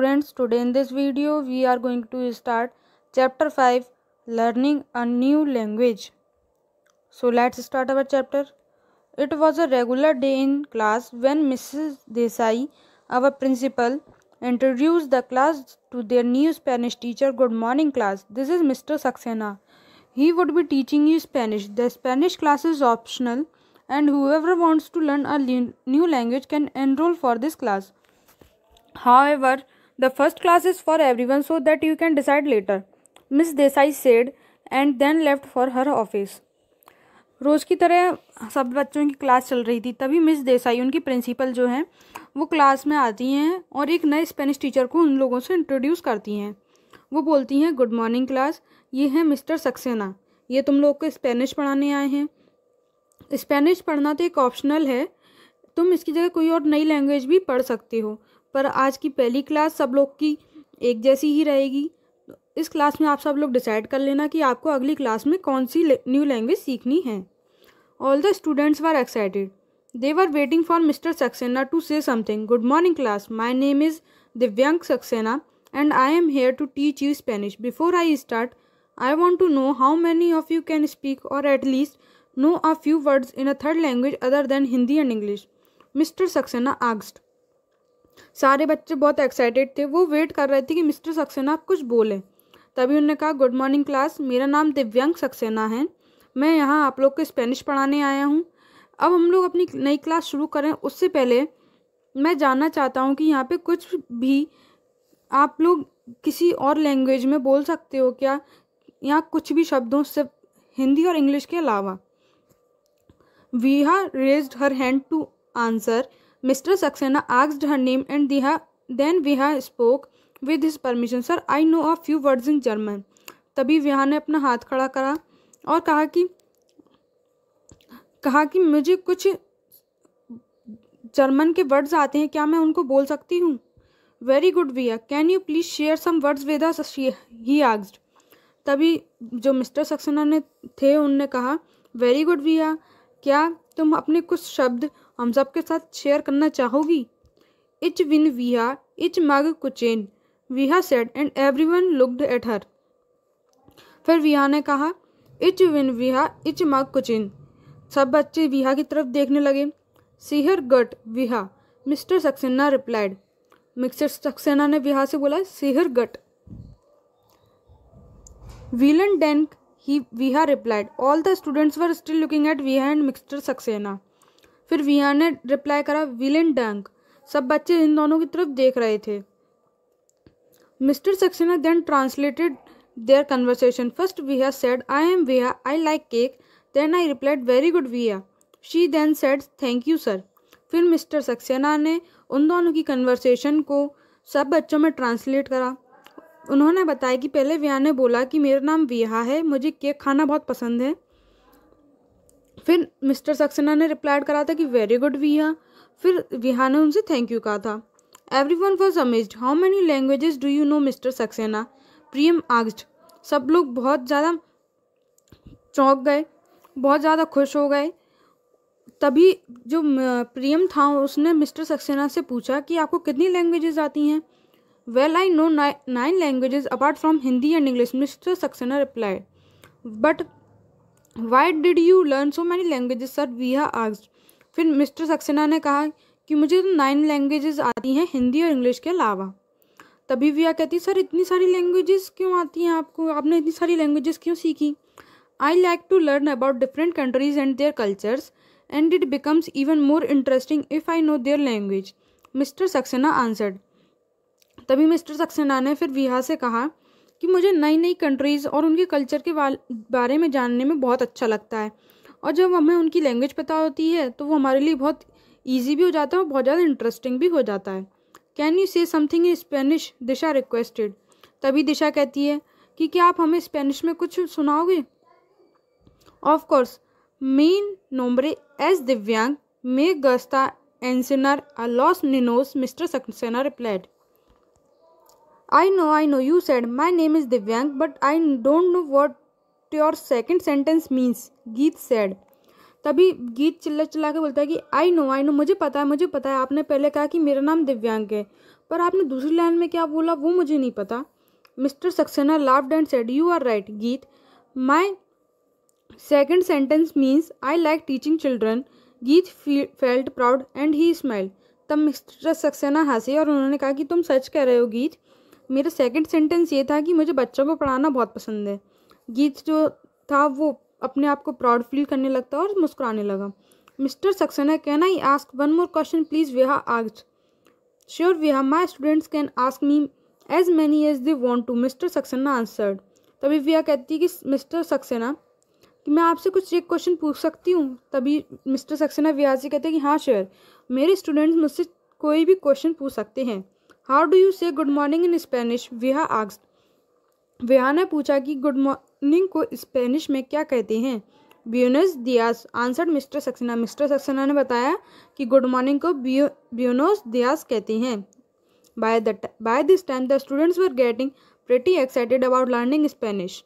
students today in this video we are going to start chapter 5 learning a new language so let's start our chapter it was a regular day in class when mrs desai our principal introduced the class to their new spanish teacher good morning class this is mr saxena he would be teaching you spanish the spanish class is optional and whoever wants to learn a new language can enroll for this class However, the first class is for everyone so that you can decide later Miss Desai said and then left for her office रोज़ की तरह सब बच्चों की class चल रही थी तभी मिस देसाई उनकी प्रिंसिपल जो हैं वो क्लास में आती हैं और एक नए स्पेनिश टीचर को उन लोगों से इंट्रोड्यूस करती हैं वो बोलती हैं गुड मॉर्निंग क्लास ये हैं मिस्टर सक्सेना ये तुम लोग को स्पेनिश पढ़ाने आए हैं स्पेनिश पढ़ना तो एक ऑप्शनल है तुम इसकी जगह कोई और नई लैंग्वेज भी पढ़ सकते हो पर आज की पहली क्लास सब लोग की एक जैसी ही रहेगी इस क्लास में आप सब लोग डिसाइड कर लेना कि आपको अगली क्लास में कौन सी न्यू लैंग्वेज सीखनी है all the students are excited they were waiting for Mister Saxena to say something good morning class my name is Divyang Saxena and I am here to teach you Spanish before I start I want to know how many of you can speak or at least know a few words in a third language other than Hindi and English Mister Saxena आगस्ट सारे बच्चे बहुत excited थे वो wait कर रहे थे कि मिस्टर सक्सेना कुछ बोले तभी उन्होंने कहा गुड मॉर्निंग क्लास मेरा नाम दिव्यांग सक्सेना है मैं यहाँ आप लोग को स्पेनिश पढ़ाने आया हूँ अब हम लोग अपनी नई क्लास शुरू करें उससे पहले मैं जानना चाहता हूँ कि यहाँ पे कुछ भी आप लोग किसी और लैंग्वेज में बोल सकते हो क्या यहाँ कुछ भी शब्दों सिर्फ हिंदी और इंग्लिश के अलावा Viha raise her hand to answer Mr. Saxena asked her name and Diha, then Viha spoke with his permission. Sir, I know a few words in German. तभी विहा ने अपना हाथ खड़ा करा और कहा कि कहा कि मुझे कुछ जर्मन के वर्ड्स आते हैं क्या मैं उनको बोल सकती हूँ very good Via can you please share some words with he आग्स्ड तभी जो मिस्टर सक्सेना ने थे उनने कहा वेरी गुड विया क्या तुम अपने कुछ शब्द हम सबके साथ शेयर करना चाहोगी इच विन विहा इच मग कुचेन Viha said and everyone looked at her फिर विहा ने कहा इच विन विहा इच मग कुचेन सब बच्चे विहा की तरफ देखने लगे सीहर गट Viha Mister Saxena replied Mister Saxena ने विहा से बोला सीहर गट वीलन डेंक ही Viha replied all the students were still looking at Viha and Mister Saxena फिर विहान ने रिप्लाई करा विलेन डैंक सब बच्चे इन दोनों की तरफ देख रहे थे Mister Saxena then translated their conversation first Via said, I am I like cake then I replied very good good, Via. She then said thank you sir फिर मिस्टर सक्सेना ने उन दोनों की कन्वर्सेशन को सब बच्चों में ट्रांसलेट करा उन्होंने बताया कि पहले विया ने बोला कि मेरा नाम विहा है मुझे केक खाना बहुत पसंद है फिर मिस्टर सक्सेना ने रिप्लाइड करा था कि वेरी गुड विहा फिर विहा ने उनसे थैंक यू कहा था everyone was amazed how many languages do you know Mister Saxena Priyam asked सब लोग बहुत ज़्यादा चौंक गए बहुत ज़्यादा खुश हो गए तभी जो प्रियम था उसने मिस्टर सक्सेना से पूछा कि आपको कितनी लैंग्वेजेस आती हैं well I know nine languages apart from Hindi and English Mister Saxena replied but why did you learn so many languages sir Viha asks फिर मिस्टर सक्सेना ने कहा कि मुझे तो नाइन लैंग्वेजेस आती हैं हिंदी और इंग्लिश के अलावा तभी विया कहती सर इतनी सारी लैंग्वेजेस क्यों आती हैं आपको आपने इतनी सारी लैंग्वेजेस क्यों सीखी I like to learn about different countries and their cultures and it becomes even more interesting if I know their language Mister Saxena answered तभी मिस्टर सक्सेना ने फिर विहा से कहा कि मुझे नई नई कंट्रीज़ और उनके कल्चर के बारे में जानने में बहुत अच्छा लगता है और जब हमें उनकी लैंग्वेज पता होती है तो वो हमारे लिए बहुत ईजी भी हो जाता है और बहुत ज़्यादा इंटरेस्टिंग भी हो जाता है can you say something in Spanish Disha requested तभी दिशा कहती है कि क्या आप हमें स्पेनिश में कुछ सुनाओगे ऑफ कोर्स मेन नोमरे एस दिव्यांग मे गस्ता अ लॉस निनोस Mister Saxena replied I know, I know, you said my name is Divyang, but I don't know what your second sentence means, Geet said. तभी गीत चिल्ला चिल्ला के बोलता है कि आई नो आई नो मुझे पता है मुझे पता है आपने पहले कहा कि मेरा नाम दिव्यांग है पर आपने दूसरी लाइन में क्या बोला वो मुझे नहीं पता Mister Saxena laughed and said you are right Geet my second sentence means I like teaching children Geet felt proud and he smile तब मिस्टर सक्सेना हंसे और उन्होंने कहा कि तुम सच कह रहे हो गीत मेरा सेकंड सेंटेंस ये था कि मुझे बच्चों को पढ़ाना बहुत पसंद है गीत जो था वो अपने आप को प्राउड फील करने लगता और मुस्कुराने लगा Mister Saxena can I ask one more question please Viha आज श्योर हा my students can ask me as many as they want to Mister Saxena answered तभी विया कहती है कि मिस्टर सक्सेना कि मैं आपसे कुछ एक क्वेश्चन पूछ सकती हूँ तभी मिस्टर सक्सेना व्यास से कहते हैं कि हाँ श्योर मेरे स्टूडेंट्स मुझसे कोई भी क्वेश्चन पूछ सकते हैं how do you say good morning in Spanish Viha asks Viha ने पूछा कि गुड मॉर्निंग को स्पेनिश में क्या कहते हैं ब्यूनस दियास answer Mister Saxena Mister Saxena ने बताया कि गुड मॉर्निंग को ब्यूनोस दियास कहते हैं by the by this time the students were getting pretty excited about learning Spanish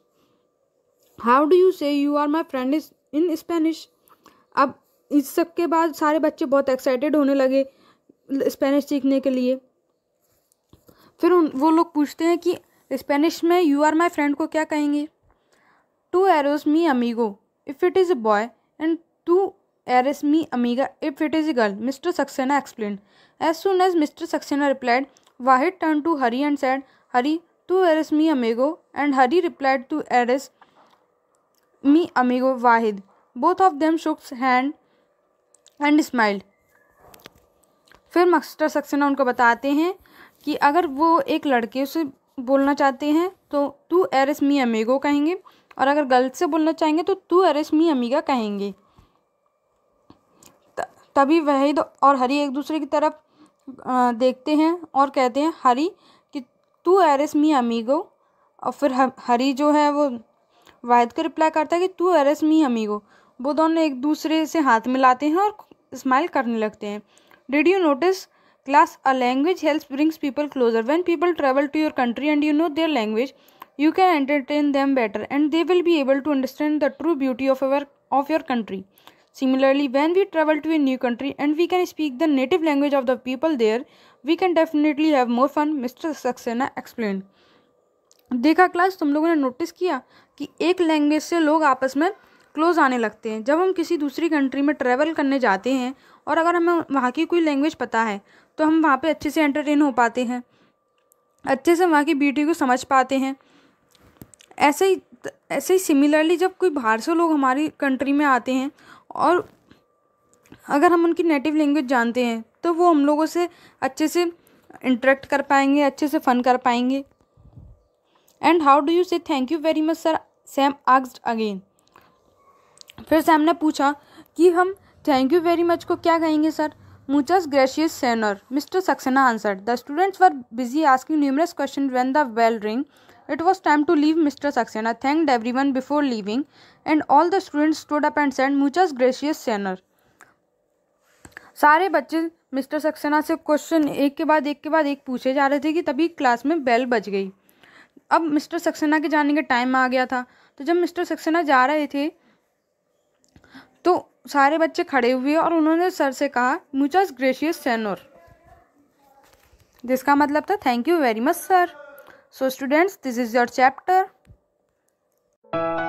how do you say you are my friend is in Spanish अब इस सब के बाद सारे बच्चे बहुत एक्साइटेड होने लगे स्पेनिश सीखने के लिए फिर उन वो लोग पूछते हैं कि स्पेनिश में यू आर माई फ्रेंड को क्या कहेंगे टू एरोज मी अमीगो if it is a boy and टू एरस मी अमीगा if it is a girl Mister Saxena explain as soon as Mister Saxena replied Wahid turn to Hari and said Hari टू एरस मी अमीगो एंड हरी रिप्लाइड टू एरेस मी अमीगो Wahid both of them shook hand and smiled फिर मास्टर सक्सेना उनको बताते हैं कि अगर वो एक लड़के से बोलना चाहते हैं तो तू एरस मी अमेगो कहेंगे और अगर गलत से बोलना चाहेंगे तो तू एरस मी अमीगा कहेंगे तभी वहीद और हरी एक दूसरे की तरफ देखते हैं और कहते हैं हरी कि तू एरस मी अमीगो और फिर हरी जो है वो वाहिद को रिप्लाई करता है कि तू एरस मी अमीगो वो दोनों एक दूसरे से हाथ मिलाते हैं और स्माइल करने लगते हैं did you notice class a language help brings people closer when people travel to your country and you know their language you can entertain them better and they will be able to understand the true beauty of our of your country similarly when we travel to a new country and we can speak the native language of the people there we can definitely have more fun mister Saxena explain देखा class तुम लोगों ने notice किया कि एक language से लोग आपस में क्लोज आने लगते हैं जब हम किसी दूसरी कंट्री में ट्रैवल करने जाते हैं और अगर हमें वहाँ की कोई लैंग्वेज पता है तो हम वहाँ पे अच्छे से एंटरटेन हो पाते हैं अच्छे से वहाँ की ब्यूटी को समझ पाते हैं ऐसे ही ऐसे ही सिमिलरली जब कोई बाहर से लोग हमारी कंट्री में आते हैं और अगर हम उनकी नेटिव लैंग्वेज जानते हैं तो वो हम लोगों से अच्छे से इंटरेक्ट कर पाएंगे अच्छे से फ़न कर पाएंगे and how do you say thank you very much sir Sam आग्स्ड अगेन फिर सैम ने पूछा कि हम थैंक यू वेरी मच को क्या कहेंगे sir Muchas gracias, senor, Mr. Saxena answered. The students were busy asking numerous questions when the bell rang. It was time to leave. Mr. Saxena thanked everyone before leaving, and all the students stood up and said, Muchas gracias, senor. सारे बच्चे mister Saxena से question एक के बाद एक के बाद एक पूछे जा रहे थे कि तभी क्लास में बेल बज गई अब मिस्टर सक्सेना के जाने का टाइम आ गया था तो जब मिस्टर सक्सेना जा रहे थे तो सारे बच्चे खड़े हुए और उन्होंने सर से कहा मुचस ग्रेशियस सेनोर जिसका मतलब था thank you very much sir so students this is your chapter